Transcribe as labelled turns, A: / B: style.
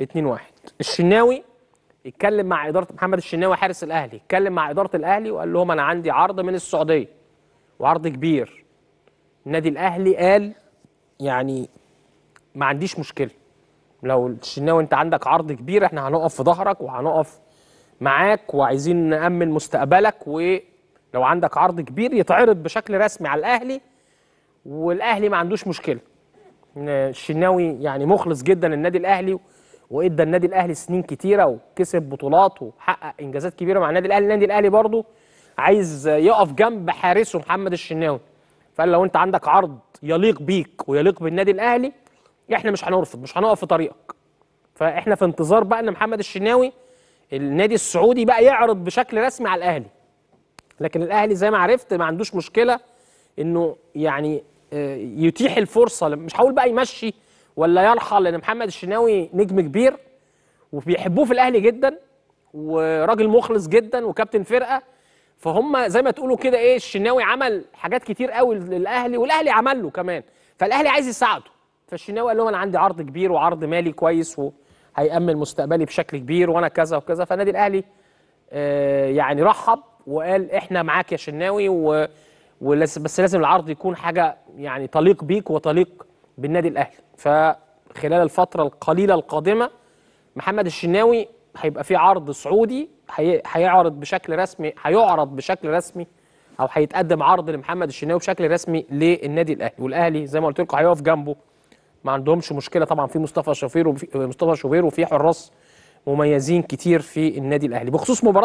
A: 2 1 الشناوي اتكلم مع اداره محمد الشناوي حارس الاهلي اتكلم مع اداره الاهلي وقال لهم انا عندي عرض من السعوديه وعرض كبير النادي الاهلي قال يعني ما عنديش مشكله لو الشناوي انت عندك عرض كبير احنا هنقف في ظهرك وهنقف معاك وعايزين نامن مستقبلك ولو عندك عرض كبير يتعرض بشكل رسمي على الاهلي والاهلي ما عندوش مشكله الشناوي يعني مخلص جدا للنادي الاهلي وادى النادي الاهلي سنين كتيره وكسب بطولات وحقق انجازات كبيره مع النادي الاهلي النادي الاهلي برضه عايز يقف جنب حارسه محمد الشناوي فقال لو انت عندك عرض يليق بيك ويليق بالنادي الاهلي احنا مش هنرفض مش هنقف في طريقك فاحنا في انتظار بقى ان محمد الشناوي النادي السعودي بقى يعرض بشكل رسمي على الاهلي لكن الاهلي زي ما عرفت ما عندوش مشكله انه يعني آه، يتيح الفرصه مش هقول بقى يمشي ولا يرحل لان محمد الشناوي نجم كبير وبيحبوه في الاهلي جدا وراجل مخلص جدا وكابتن فرقه فهم زي ما تقولوا كده ايه الشناوي عمل حاجات كتير قوي للاهلي والاهلي عمل له كمان فالاهلي عايز يساعده فالشناوي قال لهم انا عندي عرض كبير وعرض مالي كويس وهيامن مستقبلي بشكل كبير وانا كذا وكذا فالنادي الاهلي آه يعني رحب وقال احنا معاك يا شناوي و بس لازم العرض يكون حاجه يعني تليق بيك وتليق بالنادي الاهلي فخلال الفتره القليله القادمه محمد الشناوي هيبقى في عرض سعودي هيعرض بشكل رسمي هيعرض بشكل رسمي او هيتقدم عرض لمحمد الشناوي بشكل رسمي للنادي الاهلي والاهلي زي ما قلت لكم هيقف جنبه ما عندهمش مشكله طبعا في مصطفى شوبير وفي مصطفى شوبير وفي حراس مميزين كتير في النادي الاهلي بخصوص مباراه